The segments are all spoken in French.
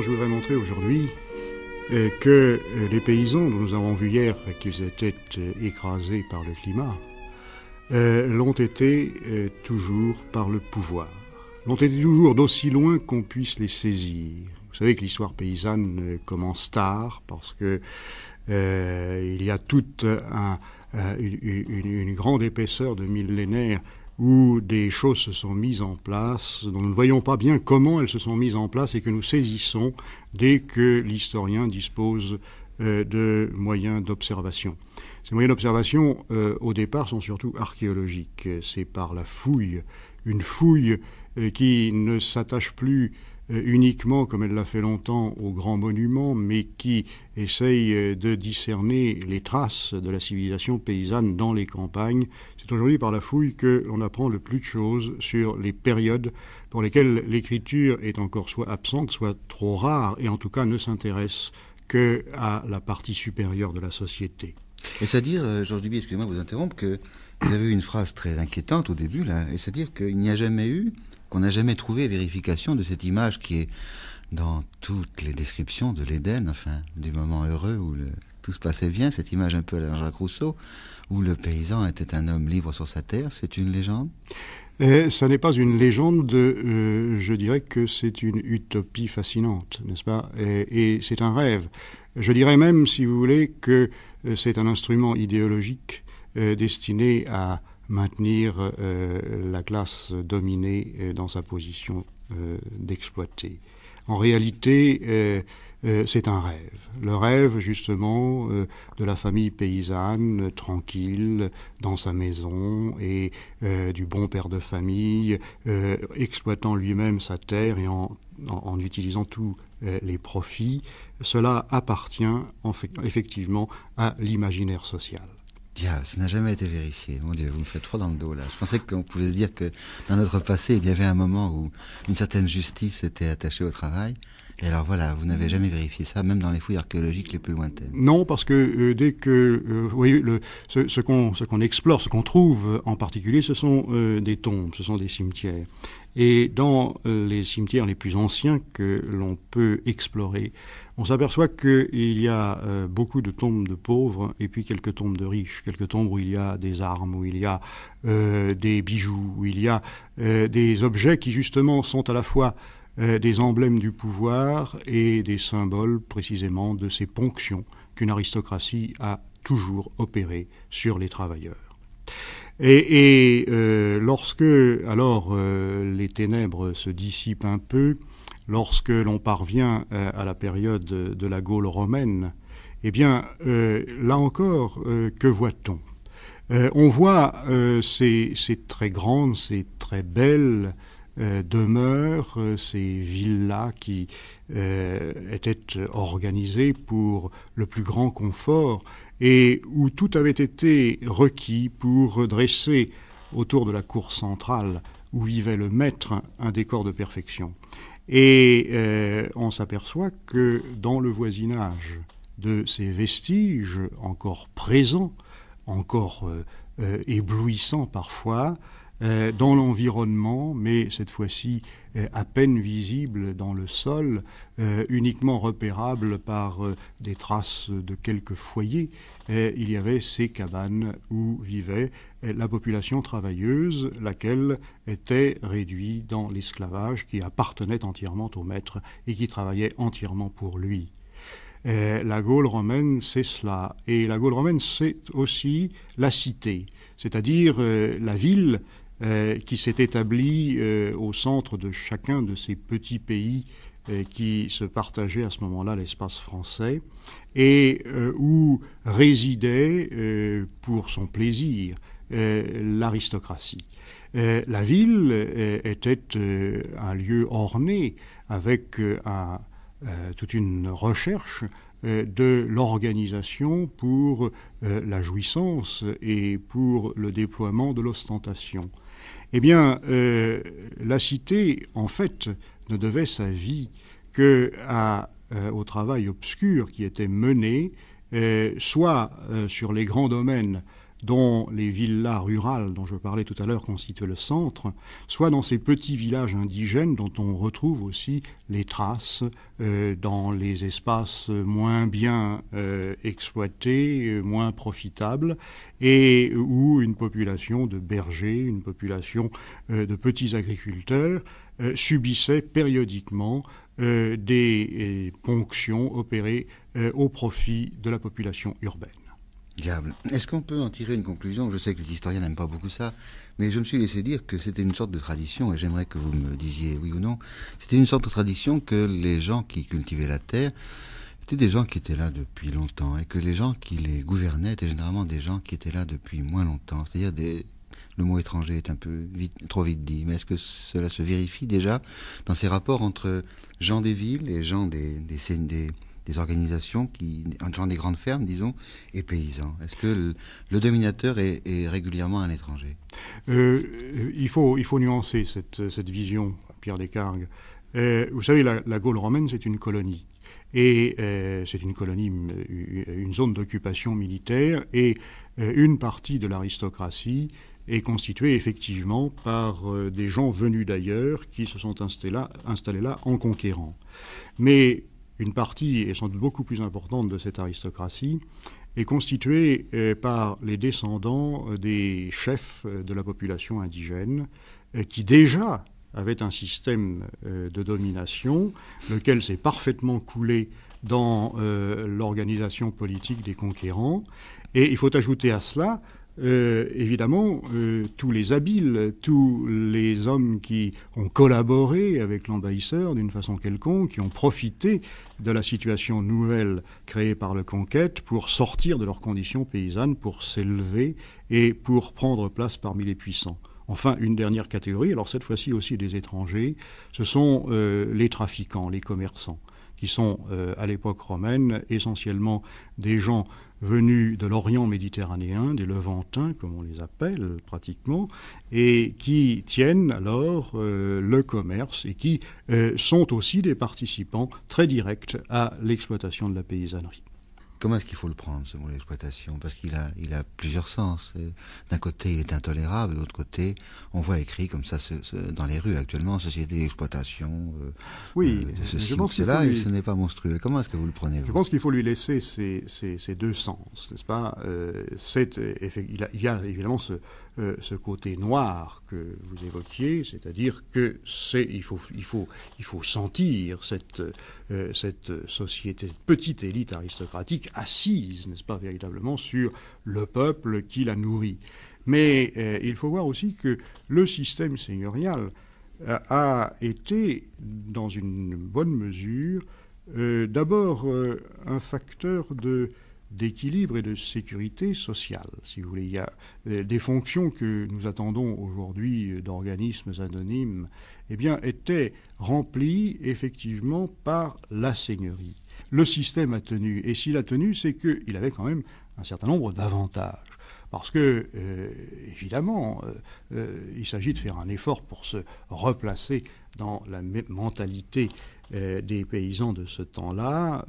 je voudrais montrer aujourd'hui euh, que euh, les paysans dont nous avons vu hier qu'ils étaient euh, écrasés par le climat l'ont été toujours par le pouvoir, l'ont été toujours d'aussi loin qu'on puisse les saisir. Vous savez que l'histoire paysanne commence tard parce que il y a toute une grande épaisseur de millénaires où des choses se sont mises en place, dont nous ne voyons pas bien comment elles se sont mises en place et que nous saisissons dès que l'historien dispose euh, de moyens d'observation. Ces moyens d'observation, euh, au départ, sont surtout archéologiques. C'est par la fouille, une fouille euh, qui ne s'attache plus uniquement, comme elle l'a fait longtemps, aux grands monuments, mais qui essaye de discerner les traces de la civilisation paysanne dans les campagnes, aujourd'hui par la fouille que l'on apprend le plus de choses sur les périodes pour lesquelles l'écriture est encore soit absente, soit trop rare, et en tout cas ne s'intéresse que à la partie supérieure de la société. Et c'est-à-dire, euh, Georges Duby, excusez-moi de vous interrompre, que vous avez eu une phrase très inquiétante au début, là, et c'est-à-dire qu'il n'y a jamais eu, qu'on n'a jamais trouvé vérification de cette image qui est dans toutes les descriptions de l'Éden, enfin, du moment heureux où le, tout se passait bien, cette image un peu à la Jacques Rousseau, où le paysan était un homme libre sur sa terre, c'est une légende euh, ça n'est pas une légende, euh, je dirais que c'est une utopie fascinante, n'est-ce pas euh, Et, c'est un rêve. Je dirais même, si vous voulez, que c'est un instrument idéologique destiné à maintenir la classe dominée dans sa position d'exploité. En réalité, euh, c'est un rêve. Le rêve, justement, euh, de la famille paysanne, euh, tranquille, dans sa maison, et du bon père de famille, exploitant lui-même sa terre et en, utilisant tous les profits. Cela appartient effectivement à l'imaginaire social. Diable, ça n'a jamais été vérifié. Mon Dieu, vous me faites froid dans le dos là. Je pensais qu'on pouvait se dire que dans notre passé, il y avait un moment où une certaine justice était attachée au travail. Et alors voilà, vous n'avez jamais vérifié ça, même dans les fouilles archéologiques les plus lointaines. Non, parce que euh, dès que, euh, Vous voyez, le, ce, ce qu'on explore, ce qu'on trouve en particulier, ce sont euh, des tombes, ce sont des cimetières. Et dans euh, les cimetières les plus anciens que l'on peut explorer, on s'aperçoit qu'il y a euh, beaucoup de tombes de pauvres et puis quelques tombes de riches, quelques tombes où il y a des armes, où il y a euh, des bijoux, où il y a des objets qui justement sont à la fois des emblèmes du pouvoir et des symboles précisément de ces ponctions qu'une aristocratie a toujours opérées sur les travailleurs. Et, euh, lorsque, alors, euh, les ténèbres se dissipent un peu, lorsque l'on parvient euh, à la période de la Gaule romaine, eh bien, là encore, que voit-on On voit ces, ces, très grandes, ces très belles demeures, ces villas qui étaient organisées pour le plus grand confort et où tout avait été requis pour redresser autour de la cour centrale où vivait le maître un décor de perfection. Et euh, on s'aperçoit que dans le voisinage de ces vestiges encore présents, encore euh, euh, éblouissants parfois, euh, dans l'environnement, mais cette fois-ci euh, à peine visible dans le sol, euh, uniquement repérable par des traces de quelques foyers, il y avait ces cabanes où vivait la population travailleuse, laquelle était réduite dans l'esclavage qui appartenait entièrement au maître et qui travaillait entièrement pour lui. la Gaule romaine, c'est cela. Et la Gaule romaine, c'est aussi la cité, c'est-à-dire la ville euh, qui s'est établi euh, au centre de chacun de ces petits pays euh, qui se partageaient à ce moment-là l'espace français et où résidait pour son plaisir l'aristocratie. la ville était un lieu orné avec toute une recherche de l'organisation pour la jouissance et pour le déploiement de l'ostentation. Eh bien, euh, la cité, en fait, ne devait sa vie que euh, au travail obscur qui était mené, euh, soit sur les grands domaines dont les villas rurales dont je parlais tout à l'heure constituent le centre, soit dans ces petits villages indigènes dont on retrouve aussi les traces euh, dans les espaces moins bien euh, exploités, euh, moins profitables, et où une population de bergers, une population de petits agriculteurs subissait périodiquement des ponctions opérées au profit de la population urbaine. Est-ce qu'on peut en tirer une conclusion Je sais que les historiens n'aiment pas beaucoup ça, mais je me suis laissé dire que c'était une sorte de tradition, et j'aimerais que vous me disiez oui ou non. C'était une sorte de tradition que les gens qui cultivaient la terre étaient des gens qui étaient là depuis longtemps, et que les gens qui les gouvernaient étaient généralement des gens qui étaient là depuis moins longtemps, c'est-à-dire des le mot étranger est un peu vite, trop vite dit, mais est-ce que cela se vérifie déjà dans ces rapports entre gens des villes et gens des, des, des, organisations qui, genre des grandes fermes, disons, et paysans Est-ce que le, dominateur est, régulièrement un étranger euh, euh, il, faut, il faut nuancer cette, cette vision, Pierre Descargues. Euh, vous savez, la, Gaule romaine, c'est une colonie. Et c'est une colonie, une zone d'occupation militaire, et une partie de l'aristocratie est constituée effectivement par des gens venus d'ailleurs qui se sont installés là, installés là en conquérant. Mais une partie, et sans doute beaucoup plus importante, de cette aristocratie est constituée euh, par les descendants euh, des chefs euh, de la population indigène, qui déjà avaient un système de domination, lequel s'est parfaitement coulé dans l'organisation politique des conquérants. Et il faut ajouter à cela euh, évidemment, euh, tous les habiles, tous les hommes qui ont collaboré avec l'envahisseur d'une façon quelconque, qui ont profité de la situation nouvelle créée par le conquête pour sortir de leurs conditions paysannes, pour s'élever et pour prendre place parmi les puissants. Enfin, une dernière catégorie, alors cette fois-ci aussi des étrangers, ce sont euh, les trafiquants, les commerçants qui sont euh, à l'époque romaine essentiellement des gens venus de l'Orient méditerranéen, des Levantins, comme on les appelle pratiquement, et qui tiennent alors euh, le commerce et qui euh, sont aussi des participants très directs à l'exploitation de la paysannerie comment est-ce qu'il faut le prendre, ce mot d'exploitation Parce qu'il a, il a plusieurs sens. Euh, d'un côté, il est intolérable, de l'autre côté, on voit écrit comme ça dans les rues actuellement, société d'exploitation, euh, oui, euh, je pense que là ce n'est pas monstrueux. Comment est-ce que vous le prenez Je pense qu'il faut lui laisser ces, deux sens, n'est-ce pas euh, il, il, y a, évidemment ce, euh, ce côté noir que vous évoquiez, c'est-à-dire que c'est il faut il faut il faut sentir cette euh, cette société, cette petite élite aristocratique assise, n'est-ce pas, véritablement sur le peuple qui la nourrit. Mais euh, il faut voir aussi que le système seigneurial a été, dans une bonne mesure, d'abord un facteur de d'équilibre et de sécurité sociale, si vous voulez. Il y a des fonctions que nous attendons aujourd'hui d'organismes anonymes, eh bien, étaient remplies effectivement par la seigneurie. Le système a tenu, et s'il a tenu, c'est qu'il avait quand même un certain nombre d'avantages. Parce que, euh, évidemment, euh, euh, il s'agit de faire un effort pour se replacer dans la mentalité des paysans de ce temps-là,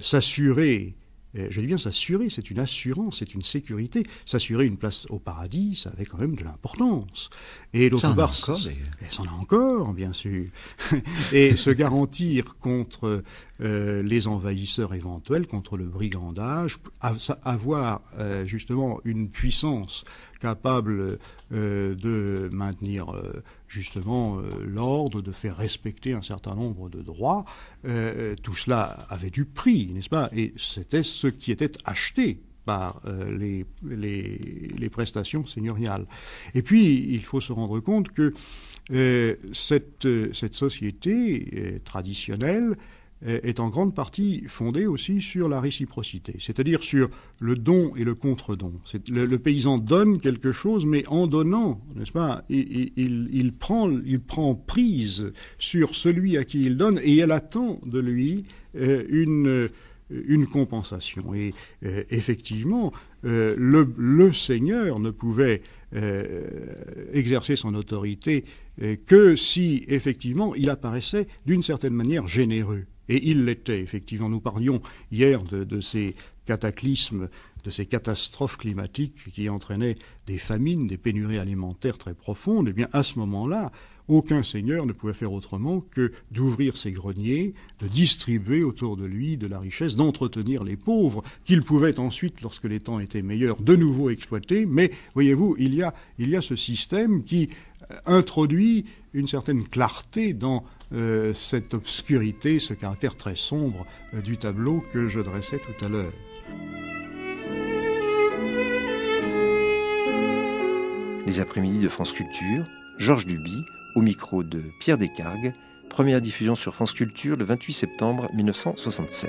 s'assurer eh, je dis bien s'assurer, c'est une assurance, c'est une sécurité. S'assurer une place au paradis, ça avait quand même de l'importance. Et d'autre part, elle en a encore, bien sûr. et se garantir contre euh, les envahisseurs éventuels, contre le brigandage, avoir euh, justement une puissance capable euh, de maintenir justement euh, l'ordre, de faire respecter un certain nombre de droits. Euh, euh, tout cela avait du prix, n'est-ce pas Et c'était ce qui était acheté par les, prestations seigneuriales. Et puis, il faut se rendre compte que cette société traditionnelle est en grande partie fondée aussi sur la réciprocité, c'est-à-dire sur le don et le contre-don. Le, paysan donne quelque chose, mais en donnant, n'est-ce pas, il, prend, prise sur celui à qui il donne et elle attend de lui euh, une, compensation. Et euh, effectivement, euh, le, Seigneur ne pouvait exercer son autorité que si effectivement il apparaissait d'une certaine manière généreux. Et il l'était, effectivement. Nous parlions hier de, ces cataclysmes, de ces catastrophes climatiques qui entraînaient des famines, des pénuries alimentaires très profondes. Eh bien, à ce moment-là, aucun seigneur ne pouvait faire autrement que d'ouvrir ses greniers, de distribuer autour de lui de la richesse, d'entretenir les pauvres, qu'il pouvait ensuite, lorsque les temps étaient meilleurs, de nouveau exploiter. Mais voyez-vous, il y a ce système qui introduit une certaine clarté dans euh, cette obscurité, ce caractère très sombre euh, du tableau que je dressais tout à l'heure. Les après-midi de France Culture, Georges Duby, au micro de Pierre Descargues, première diffusion sur France Culture le 28 septembre 1976.